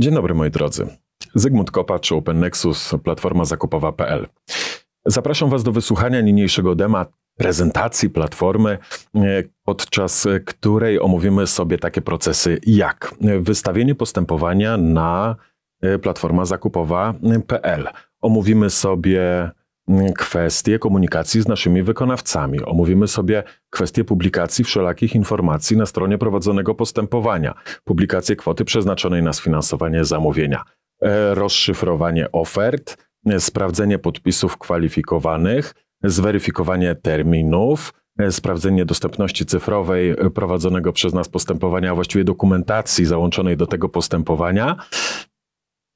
Dzień dobry moi drodzy. Zygmunt Kopacz, Open Nexus, platforma zakupowa.pl. Zapraszam Was do wysłuchania niniejszego dema prezentacji platformy, e, podczas której omówimy sobie takie procesy jak wystawienie postępowania na e, platforma zakupowa.pl. Omówimy sobie kwestie komunikacji z naszymi wykonawcami. Omówimy sobie kwestie publikacji wszelakich informacji na stronie prowadzonego postępowania, publikację kwoty przeznaczonej na sfinansowanie zamówienia, e, rozszyfrowanie ofert, e, sprawdzenie podpisów kwalifikowanych, zweryfikowanie terminów, e, sprawdzenie dostępności cyfrowej prowadzonego przez nas postępowania, a właściwie dokumentacji załączonej do tego postępowania.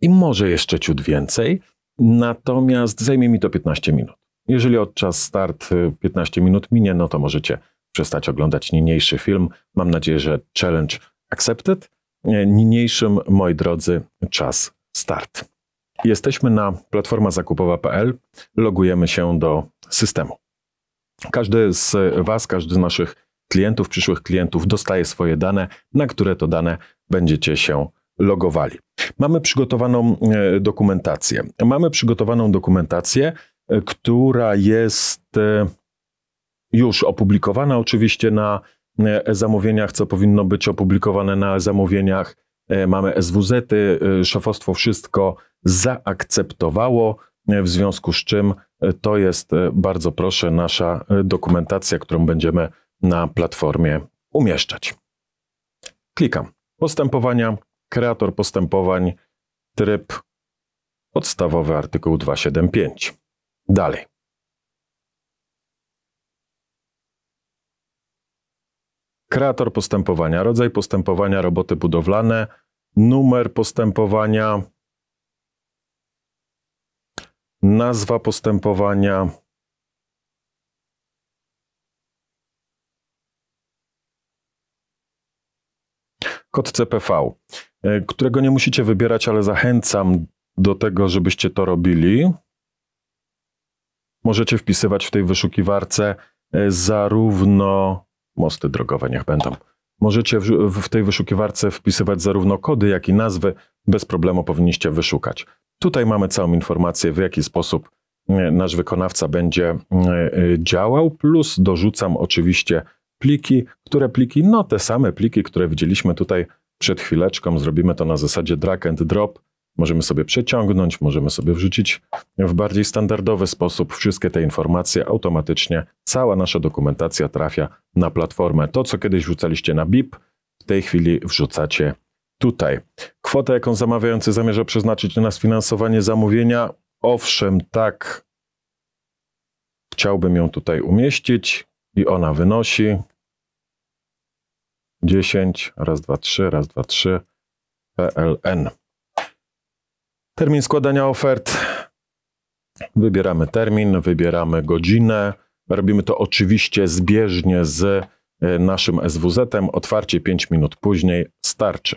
I może jeszcze ciut więcej. Natomiast zajmie mi to 15 minut. Jeżeli od czas start 15 y, minut minie, no to możecie przestać oglądać niniejszy film. Mam nadzieję, że challenge accepted. E, niniejszym, moi drodzy, czas start. Jesteśmy na platforma zakupowa.pl, logujemy się do systemu. Każdy z Was, każdy z naszych klientów, przyszłych klientów dostaje swoje dane, na które to dane będziecie się logowali. Mamy przygotowaną e, dokumentację. Mamy przygotowaną dokumentację, e, która jest e, już opublikowana oczywiście na zamówieniach, co powinno być opublikowane na zamówieniach. Mamy SWZ, -y, szefostwo wszystko zaakceptowało, w związku z czym to jest, bardzo proszę, nasza dokumentacja, którą będziemy na platformie umieszczać. Klikam postępowania, kreator postępowań, tryb podstawowy artykuł 275. Dalej. Kreator postępowania, rodzaj postępowania, roboty budowlane, numer postępowania, nazwa postępowania, kod CPV. E, którego nie musicie wybierać, ale zachęcam do tego, żebyście to robili. Możecie wpisywać w tej wyszukiwarce e, zarówno mosty drogowe, niech będą. Możecie w, w, tej wyszukiwarce wpisywać zarówno kody, jak i nazwy. Bez problemu powinniście wyszukać. Tutaj mamy całą informację, w jaki sposób e, nasz wykonawca będzie działał, plus dorzucam oczywiście pliki, które pliki, no te same pliki, które widzieliśmy tutaj przed chwileczką, zrobimy to na zasadzie drag and drop. Możemy sobie przeciągnąć, możemy sobie wrzucić w bardziej standardowy sposób wszystkie te informacje automatycznie. Cała nasza dokumentacja trafia na platformę. To, co kiedyś wrzucaliście na BIP, w tej chwili wrzucacie tutaj. Kwota, jaką zamawiający zamierza przeznaczyć na sfinansowanie zamówienia, owszem, tak, chciałbym ją tutaj umieścić i ona wynosi 10, raz, dwa, trzy, raz, dwa, trzy, PLN. Termin składania ofert. Wybieramy termin, wybieramy godzinę. Robimy to oczywiście zbieżnie z e, naszym SWZ-em. Otwarcie 5 minut później starczy.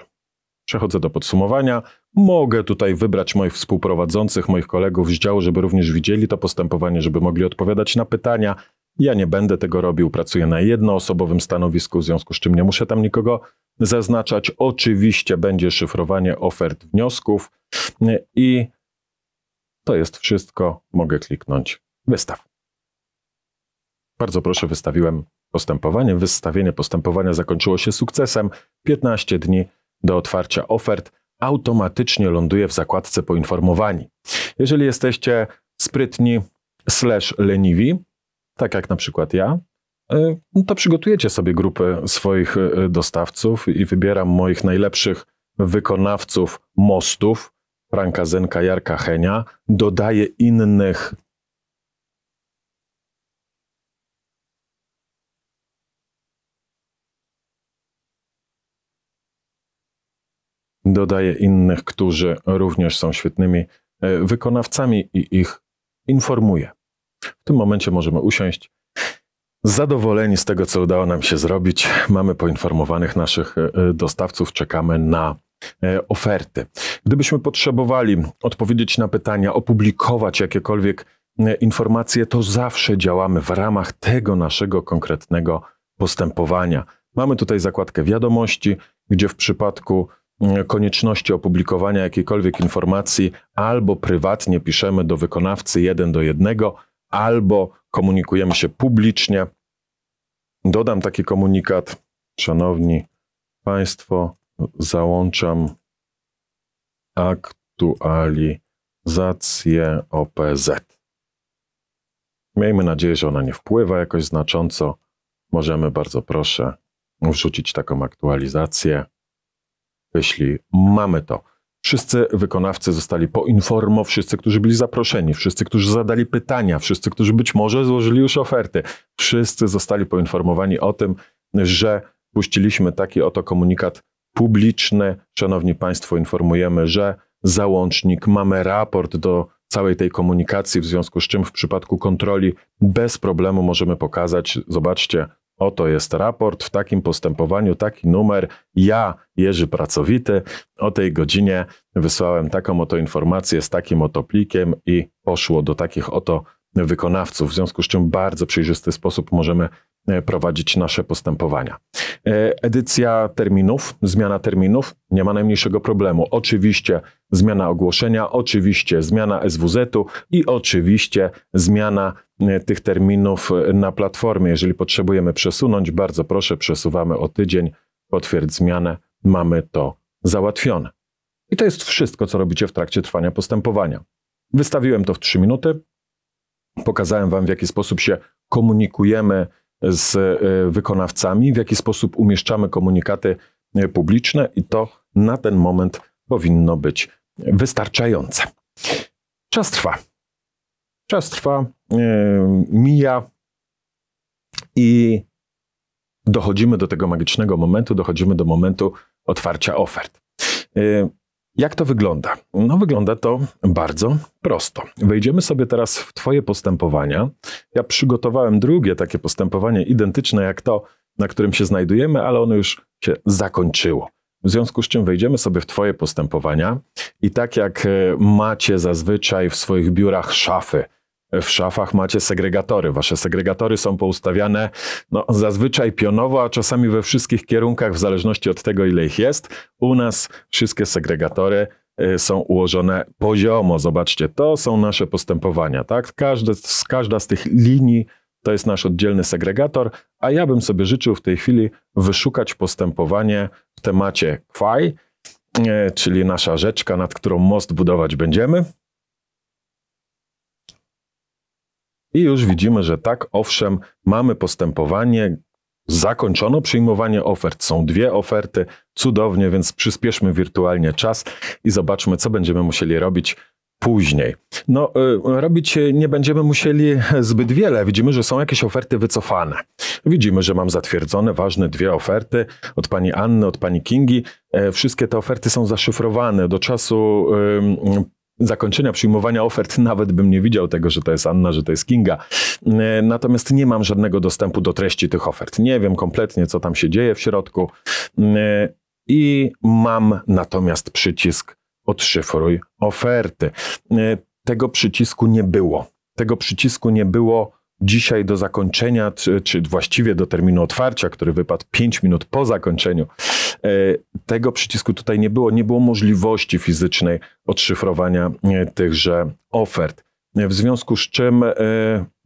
Przechodzę do podsumowania. Mogę tutaj wybrać moich współprowadzących, moich kolegów z działu, żeby również widzieli to postępowanie, żeby mogli odpowiadać na pytania. Ja nie będę tego robił, pracuję na jednoosobowym stanowisku, w związku z czym nie muszę tam nikogo zaznaczać. Oczywiście będzie szyfrowanie ofert wniosków y, i to jest wszystko. Mogę kliknąć wystaw. Bardzo proszę, wystawiłem postępowanie. Wystawienie postępowania zakończyło się sukcesem. 15 dni do otwarcia ofert automatycznie ląduje w zakładce poinformowani. Jeżeli jesteście sprytni slash leniwi, tak jak na przykład ja, y, no to przygotujecie sobie grupę swoich y, y, dostawców i wybieram moich najlepszych wykonawców mostów, Franka Zenka, Jarka Henia, dodaję innych dodaję innych, którzy również są świetnymi wykonawcami i ich informuję. W tym momencie możemy usiąść. Zadowoleni z tego, co udało nam się zrobić. Mamy poinformowanych naszych e, e, dostawców, czekamy na e, oferty. Gdybyśmy potrzebowali odpowiedzieć na pytania, opublikować jakiekolwiek informacje, to zawsze działamy w ramach tego naszego konkretnego postępowania. Mamy tutaj zakładkę wiadomości, gdzie w przypadku konieczności opublikowania jakiejkolwiek informacji albo prywatnie piszemy do wykonawcy jeden do jednego, albo komunikujemy się publicznie. Dodam taki komunikat. Szanowni Państwo, załączam aktualizację OPZ. Miejmy nadzieję, że ona nie wpływa jakoś znacząco. Możemy bardzo proszę wrzucić taką aktualizację, jeśli mamy to. Wszyscy wykonawcy zostali poinformowani, wszyscy, którzy byli zaproszeni, wszyscy, którzy zadali pytania, wszyscy, którzy być może złożyli już oferty, wszyscy zostali poinformowani o tym, że puściliśmy taki oto komunikat publiczny. Szanowni Państwo, informujemy, że załącznik, mamy raport do całej tej komunikacji, w związku z czym w przypadku kontroli bez problemu możemy pokazać, zobaczcie, Oto jest raport w takim postępowaniu, taki numer. Ja, Jerzy Pracowity, o tej godzinie wysłałem taką oto informację z takim oto plikiem i poszło do takich oto wykonawców, w związku z czym bardzo przejrzysty sposób możemy E, prowadzić nasze postępowania. E, edycja terminów, zmiana terminów, nie ma najmniejszego problemu. Oczywiście zmiana ogłoszenia, oczywiście zmiana SWZ-u i oczywiście zmiana e, tych terminów na platformie. Jeżeli potrzebujemy przesunąć, bardzo proszę, przesuwamy o tydzień, potwierdź zmianę, mamy to załatwione. I to jest wszystko, co robicie w trakcie trwania postępowania. Wystawiłem to w 3 minuty, pokazałem Wam, w jaki sposób się komunikujemy z e, wykonawcami, w jaki sposób umieszczamy komunikaty e, publiczne i to na ten moment powinno być wystarczające. Czas trwa. Czas trwa, e, mija i dochodzimy do tego magicznego momentu, dochodzimy do momentu otwarcia ofert. Jak to wygląda? No, wygląda to bardzo prosto. Wejdziemy sobie teraz w Twoje postępowania. Ja przygotowałem drugie takie postępowanie identyczne jak to, na którym się znajdujemy, ale ono już się zakończyło. W związku z czym wejdziemy sobie w Twoje postępowania i tak jak e, macie zazwyczaj w swoich biurach szafy, w szafach macie segregatory. Wasze segregatory są poustawiane no, zazwyczaj pionowo, a czasami we wszystkich kierunkach, w zależności od tego, ile ich jest. U nas wszystkie segregatory y, są ułożone poziomo. Zobaczcie, to są nasze postępowania. Tak? Każde, każda z tych linii to jest nasz oddzielny segregator, a ja bym sobie życzył w tej chwili wyszukać postępowanie w temacie kwaj, y, czyli nasza rzeczka, nad którą most budować będziemy. I już widzimy, że tak, owszem, mamy postępowanie, zakończono przyjmowanie ofert. Są dwie oferty, cudownie, więc przyspieszmy wirtualnie czas i zobaczmy, co będziemy musieli robić później. No, y, robić nie będziemy musieli zbyt wiele. Widzimy, że są jakieś oferty wycofane. Widzimy, że mam zatwierdzone ważne dwie oferty od pani Anny, od pani Kingi. E, wszystkie te oferty są zaszyfrowane. Do czasu zakończenia przyjmowania ofert nawet bym nie widział tego, że to jest Anna, że to jest Kinga. E, natomiast nie mam żadnego dostępu do treści tych ofert. Nie wiem kompletnie, co tam się dzieje w środku. E, I mam natomiast przycisk odszyfruj oferty. E, tego przycisku nie było. Tego przycisku nie było dzisiaj do zakończenia, czy, czy właściwie do terminu otwarcia, który wypadł 5 minut po zakończeniu E, tego przycisku tutaj nie było, nie było możliwości fizycznej odszyfrowania e, tychże ofert. E, w związku z czym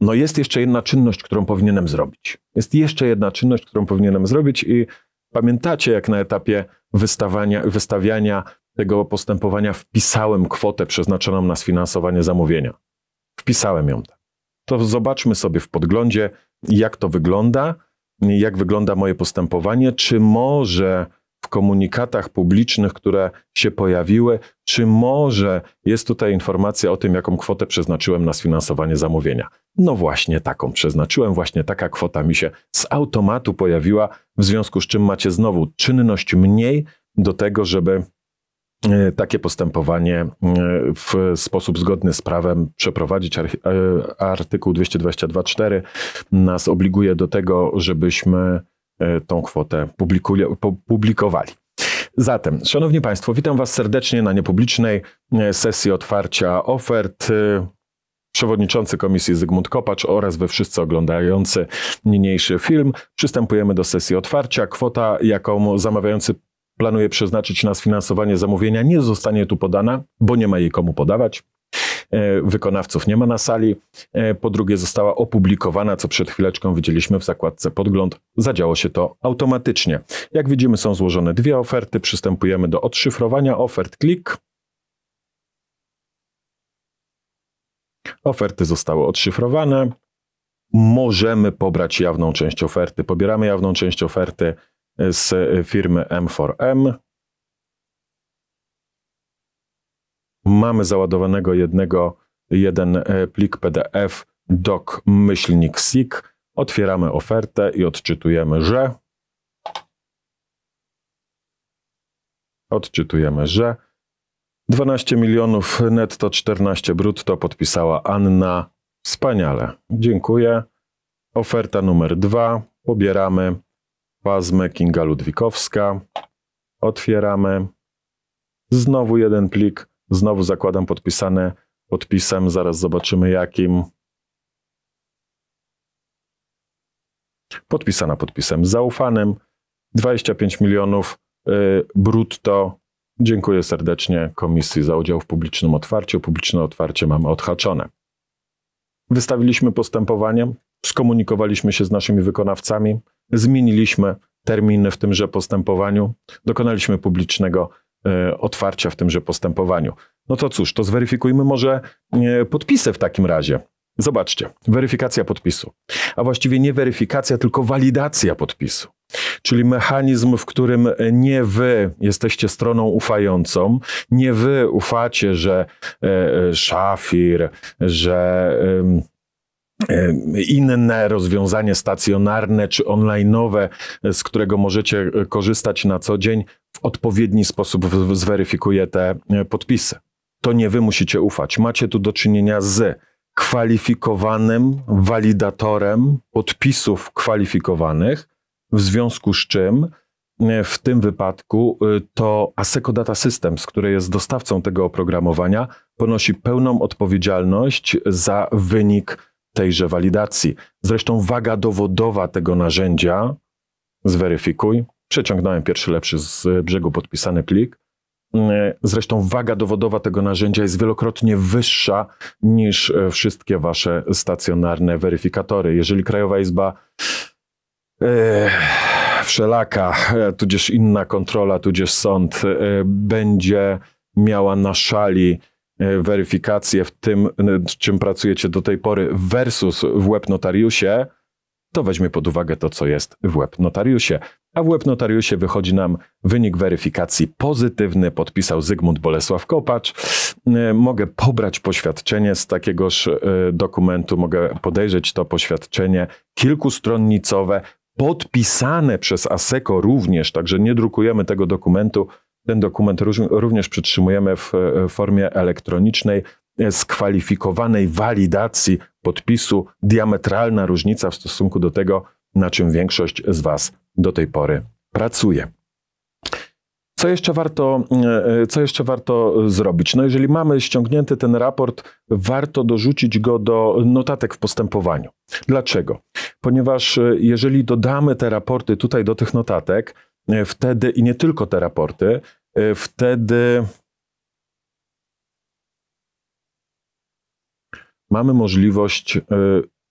no jest jeszcze jedna czynność, którą powinienem zrobić. Jest jeszcze jedna czynność, którą powinienem zrobić i pamiętacie, jak na etapie wystawiania, wystawiania tego postępowania wpisałem kwotę przeznaczoną na sfinansowanie zamówienia. Wpisałem ją tam. To zobaczmy sobie w podglądzie, jak to wygląda, jak wygląda moje postępowanie, czy może komunikatach publicznych, które się pojawiły, czy może jest tutaj informacja o tym, jaką kwotę przeznaczyłem na sfinansowanie zamówienia. No właśnie taką przeznaczyłem, właśnie taka kwota mi się z automatu pojawiła, w związku z czym macie znowu czynność mniej do tego, żeby e, takie postępowanie e, w sposób zgodny z prawem przeprowadzić. E, artykuł 222.4 nas obliguje do tego, żebyśmy E, tą kwotę publikowali. Zatem, szanowni Państwo, witam Was serdecznie na niepublicznej e, sesji otwarcia ofert. E, przewodniczący komisji Zygmunt Kopacz oraz wy wszyscy oglądający niniejszy film. Przystępujemy do sesji otwarcia. Kwota, jaką zamawiający planuje przeznaczyć na sfinansowanie zamówienia, nie zostanie tu podana, bo nie ma jej komu podawać. E, wykonawców nie ma na sali. E, po drugie, została opublikowana, co przed chwileczką widzieliśmy w zakładce podgląd. Zadziało się to automatycznie. Jak widzimy, są złożone dwie oferty. Przystępujemy do odszyfrowania ofert. Klik. Oferty zostały odszyfrowane. Możemy pobrać jawną część oferty. Pobieramy jawną część oferty z firmy M4M. mamy załadowanego jednego, jeden e, plik PDF doc myślnik SIG, otwieramy ofertę i odczytujemy, że odczytujemy, że 12 milionów netto, 14 brutto podpisała Anna. Wspaniale. Dziękuję. Oferta numer dwa. Pobieramy pazmę Kinga Ludwikowska. Otwieramy. Znowu jeden plik. Znowu zakładam podpisane podpisem, zaraz zobaczymy jakim. Podpisana podpisem zaufanym, 25 milionów y, brutto. Dziękuję serdecznie Komisji za udział w publicznym otwarciu. Publiczne otwarcie mamy odhaczone. Wystawiliśmy postępowanie, skomunikowaliśmy się z naszymi wykonawcami, zmieniliśmy terminy w tymże postępowaniu, dokonaliśmy publicznego E, otwarcia w tymże postępowaniu. No to cóż, to zweryfikujmy może e, podpisy w takim razie. Zobaczcie, weryfikacja podpisu, a właściwie nie weryfikacja, tylko walidacja podpisu. Czyli mechanizm, w którym nie wy jesteście stroną ufającą, nie wy ufacie, że e, e szafir, że. E, E, inne rozwiązanie stacjonarne czy onlineowe, e, z którego możecie e, korzystać na co dzień, w odpowiedni sposób zweryfikuje te podpisy. To nie wy musicie ufać. Macie tu do czynienia z kwalifikowanym walidatorem podpisów kwalifikowanych, w związku z czym w tym wypadku to Asseco Data Systems, które jest dostawcą tego oprogramowania, ponosi pełną odpowiedzialność za wynik tejże walidacji. Zresztą waga dowodowa tego narzędzia, zweryfikuj, przeciągnąłem pierwszy lepszy z brzegu podpisany plik. Zresztą waga dowodowa tego narzędzia jest wielokrotnie wyższa niż e, wszystkie wasze stacjonarne weryfikatory. Jeżeli Krajowa Izba e, wszelaka, e, tudzież inna kontrola, tudzież sąd e, będzie miała na szali E, weryfikację w tym, czym pracujecie do tej pory versus w web notariusie, to weźmie pod uwagę to, co jest w web notariusie. A w web notariusie wychodzi nam wynik weryfikacji pozytywny, podpisał Zygmunt Bolesław Kopacz. E, mogę pobrać poświadczenie z takiegoż e, dokumentu, mogę podejrzeć to poświadczenie kilkustronnicowe, podpisane przez ASECO również, także nie drukujemy tego dokumentu ten dokument również przytrzymujemy w e, formie elektronicznej e, skwalifikowanej walidacji podpisu, diametralna różnica w stosunku do tego, na czym większość z Was do tej pory pracuje. Co jeszcze, warto, e, co jeszcze warto zrobić? No jeżeli mamy ściągnięty ten raport, warto dorzucić go do notatek w postępowaniu. Dlaczego? Ponieważ jeżeli dodamy te raporty tutaj do tych notatek, E, wtedy, i nie tylko te raporty, e, wtedy mamy możliwość e,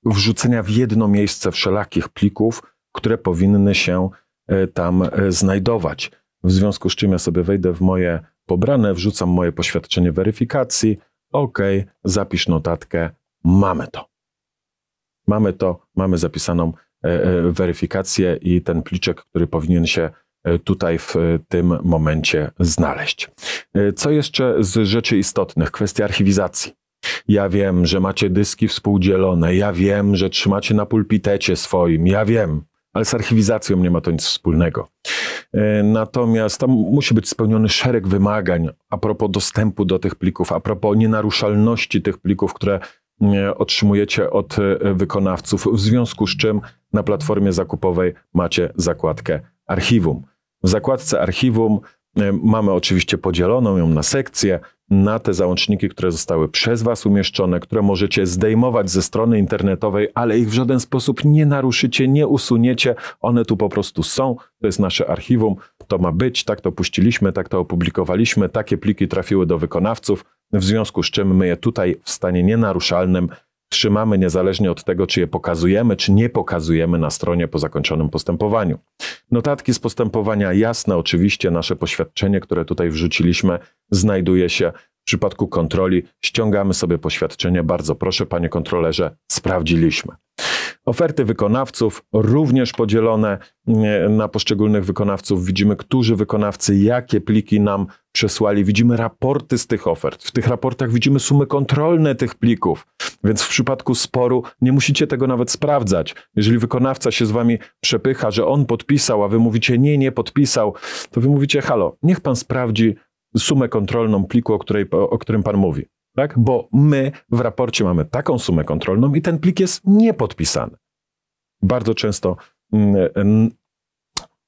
wrzucenia w jedno miejsce wszelakich plików, które powinny się tam znajdować. W związku z czym ja sobie wejdę w moje pobrane, wrzucam moje poświadczenie weryfikacji, OK, zapisz notatkę, mamy to. Mamy to, mamy zapisaną weryfikację i ten pliczek, który powinien się E, tutaj w e, tym momencie znaleźć. E, co jeszcze z rzeczy istotnych? Kwestia archiwizacji. Ja wiem, że macie dyski współdzielone, ja wiem, że trzymacie na pulpitecie swoim, ja wiem, ale z archiwizacją nie ma to nic wspólnego. Natomiast tam musi być spełniony szereg wymagań a propos dostępu do tych plików, a propos nienaruszalności tych plików, które otrzymujecie od wykonawców, w związku z czym na platformie zakupowej macie zakładkę archiwum. W zakładce archiwum e, mamy oczywiście podzieloną ją na sekcje, na te załączniki, które zostały przez Was umieszczone, które możecie zdejmować ze strony internetowej, ale ich w żaden sposób nie naruszycie, nie usuniecie. One tu po prostu są. To jest nasze archiwum. To ma być, tak to puściliśmy, tak to opublikowaliśmy. Takie pliki trafiły do wykonawców, w związku z czym my je tutaj w stanie nienaruszalnym trzymamy niezależnie od tego, czy je pokazujemy, czy nie pokazujemy na stronie po zakończonym postępowaniu. Notatki z postępowania jasne, oczywiście nasze poświadczenie, które tutaj wrzuciliśmy, znajduje się w przypadku kontroli. Ściągamy sobie poświadczenie. Bardzo proszę, panie kontrolerze, sprawdziliśmy. Oferty wykonawców również podzielone na poszczególnych wykonawców. Widzimy, którzy wykonawcy jakie pliki nam przesłali. Widzimy raporty z tych ofert. W tych raportach widzimy sumy kontrolne tych plików. Więc w przypadku sporu nie musicie tego nawet sprawdzać. Jeżeli wykonawca się z wami przepycha, że on podpisał, a wy mówicie nie, nie podpisał, to wy mówicie halo, niech pan sprawdzi sumę kontrolną pliku, o, której, o którym pan mówi tak? Bo my w raporcie mamy taką sumę kontrolną i ten plik jest niepodpisany. Bardzo często, mm,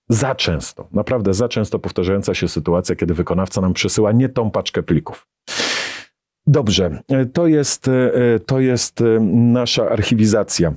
za często, naprawdę za często powtarzająca się sytuacja, kiedy wykonawca nam przesyła nie tą paczkę plików. Dobrze, e, to jest, e, e, to jest nasza archiwizacja.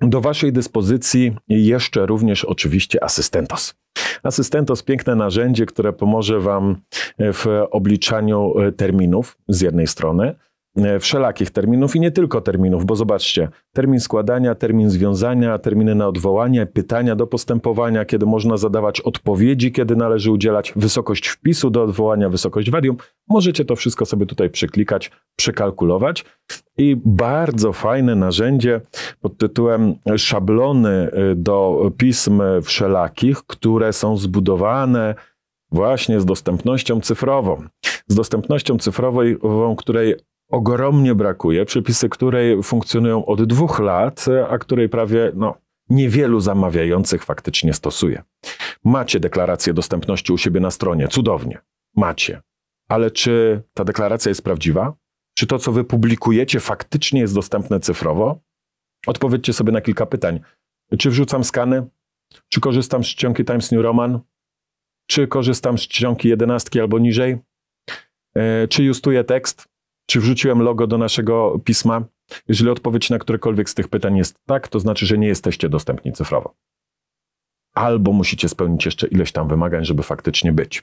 Do Waszej dyspozycji jeszcze również oczywiście Asystentos. Asystent jest piękne narzędzie, które pomoże Wam e, w obliczaniu e, terminów z jednej strony, E, wszelakich terminów i nie tylko terminów, bo zobaczcie, termin składania, termin związania, terminy na odwołanie, pytania do postępowania, kiedy można zadawać odpowiedzi, kiedy należy udzielać, wysokość wpisu do odwołania, wysokość wadium. Możecie to wszystko sobie tutaj przyklikać, przekalkulować i bardzo fajne narzędzie pod tytułem szablony e, do pism wszelakich, które są zbudowane właśnie z dostępnością cyfrową. Z dostępnością cyfrową, której ogromnie brakuje. Przepisy, które funkcjonują od dwóch lat, a której prawie no, niewielu zamawiających faktycznie stosuje. Macie deklarację dostępności u siebie na stronie, cudownie, macie. Ale czy ta deklaracja jest prawdziwa? Czy to, co wy publikujecie, faktycznie jest dostępne cyfrowo? Odpowiedzcie sobie na kilka pytań. Czy wrzucam skany? Czy korzystam z czcionki Times New Roman? Czy korzystam z czcionki jedenastki albo niżej? E, czy justuję tekst? Czy wrzuciłem logo do naszego pisma? Jeżeli odpowiedź na którekolwiek z tych pytań jest tak, to znaczy, że nie jesteście dostępni cyfrowo. Albo musicie spełnić jeszcze ileś tam wymagań, żeby faktycznie być.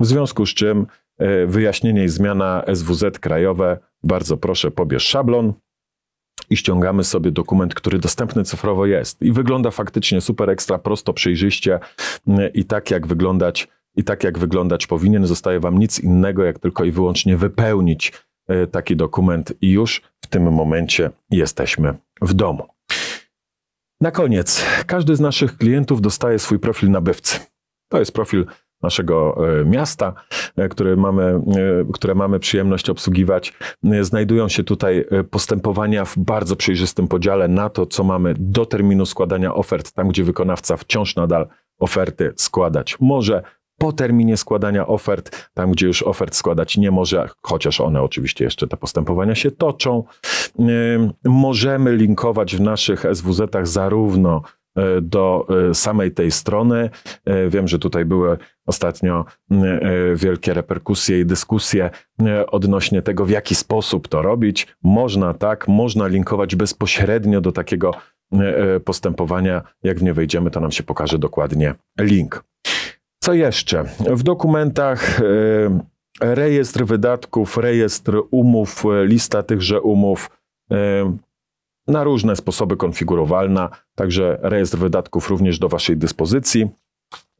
W związku z czym e, wyjaśnienie i zmiana SWZ krajowe, bardzo proszę, pobierz szablon, i ściągamy sobie dokument, który dostępny cyfrowo jest i wygląda faktycznie super ekstra prosto, przejrzyście i tak jak wyglądać i tak jak wyglądać powinien, zostaje wam nic innego jak tylko i wyłącznie wypełnić E, taki dokument i już w tym momencie jesteśmy w domu. Na koniec, każdy z naszych klientów dostaje swój profil nabywcy. To jest profil naszego e, miasta, e, które mamy, które mamy przyjemność obsługiwać. Znajdują się tutaj postępowania w bardzo przejrzystym podziale na to, co mamy do terminu składania ofert, tam gdzie wykonawca wciąż nadal oferty składać może po terminie składania ofert, tam gdzie już ofert składać nie może, chociaż one oczywiście jeszcze te postępowania się toczą. Możemy linkować w naszych SWZ-ach zarówno e, do e, samej tej strony. E, wiem, że tutaj były ostatnio wielkie reperkusje i dyskusje odnośnie tego, w jaki sposób to robić. Można tak, można linkować bezpośrednio do takiego postępowania. Jak w nie wejdziemy, to nam się pokaże dokładnie link. Co jeszcze? W dokumentach e, rejestr wydatków, rejestr umów, e, lista tychże umów e, na różne sposoby konfigurowalna, także rejestr wydatków również do Waszej dyspozycji.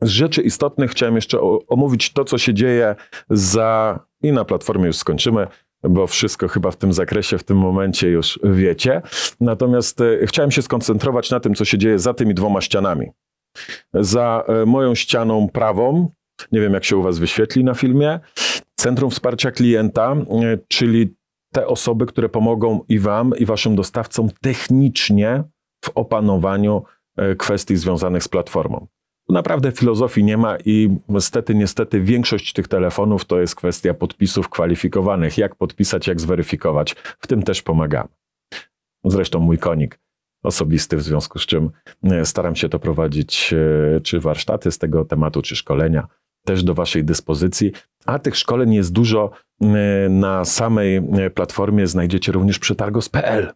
Z rzeczy istotnych chciałem jeszcze omówić to, co się dzieje za i na platformie już skończymy, bo wszystko chyba w tym zakresie w tym momencie już wiecie. Natomiast chciałem się skoncentrować na tym, co się dzieje za tymi dwoma ścianami za e, moją ścianą prawą, nie wiem jak się u Was wyświetli na filmie, Centrum Wsparcia Klienta, e, czyli te osoby, które pomogą i Wam, i Waszym dostawcom technicznie w opanowaniu e, kwestii związanych z platformą. Naprawdę filozofii nie ma i niestety, niestety większość tych telefonów to jest kwestia podpisów kwalifikowanych. Jak podpisać, jak zweryfikować. W tym też pomagamy. Zresztą mój konik osobisty, w związku z czym e, staram się to prowadzić, e, czy warsztaty z tego tematu, czy szkolenia też do Waszej dyspozycji. A tych szkoleń jest dużo. E, na samej platformie znajdziecie również przetargos.pl.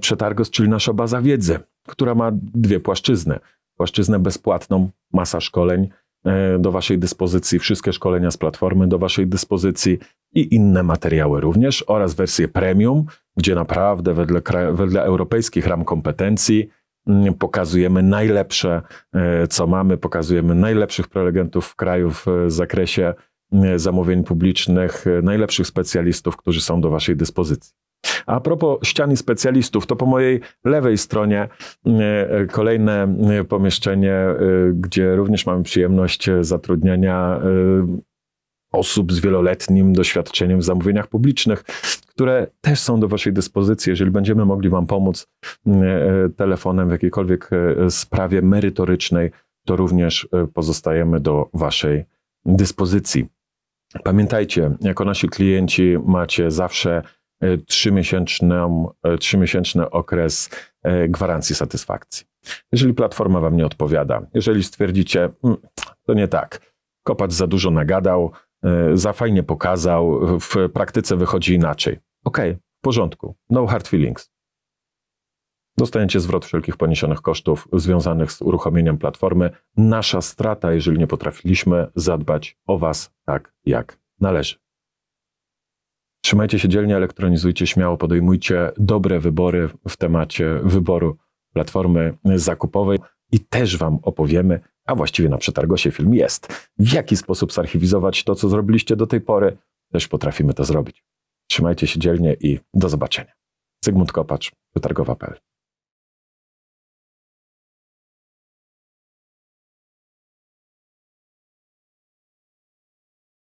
Przetargos, czyli nasza baza wiedzy, która ma dwie płaszczyzny. Płaszczyznę bezpłatną, masa szkoleń do Waszej dyspozycji, wszystkie szkolenia z platformy do Waszej dyspozycji i inne materiały również oraz wersję premium, gdzie naprawdę wedle, wedle europejskich ram kompetencji mm, pokazujemy najlepsze, e, co mamy, pokazujemy najlepszych prelegentów w kraju w e, zakresie zamówień publicznych, e, najlepszych specjalistów, którzy są do Waszej dyspozycji. A propos ścian i specjalistów, to po mojej lewej stronie kolejne pomieszczenie, gdzie również mamy przyjemność zatrudniania osób z wieloletnim doświadczeniem w zamówieniach publicznych które też są do Waszej dyspozycji, jeżeli będziemy mogli Wam pomóc mm, e, telefonem w jakiejkolwiek e, sprawie merytorycznej, to również e, pozostajemy do Waszej dyspozycji. Pamiętajcie, jako nasi klienci macie zawsze trzymiesięczny okres gwarancji satysfakcji. Jeżeli platforma Wam nie odpowiada, jeżeli stwierdzicie, mm, to nie tak, kopacz za dużo nagadał, E, za fajnie pokazał, w praktyce wychodzi inaczej. Okej, okay, w porządku, no hard feelings. Dostajecie zwrot wszelkich poniesionych kosztów związanych z uruchomieniem platformy. Nasza strata, jeżeli nie potrafiliśmy zadbać o Was tak, jak należy. Trzymajcie się dzielnie, elektronizujcie śmiało, podejmujcie dobre wybory w temacie wyboru platformy zakupowej i też Wam opowiemy, a właściwie na przetargosie film jest, w jaki sposób zarchiwizować to, co zrobiliście do tej pory. Też potrafimy to zrobić. Trzymajcie się dzielnie i do zobaczenia. Zygmunt Kopacz, przetargowa.pl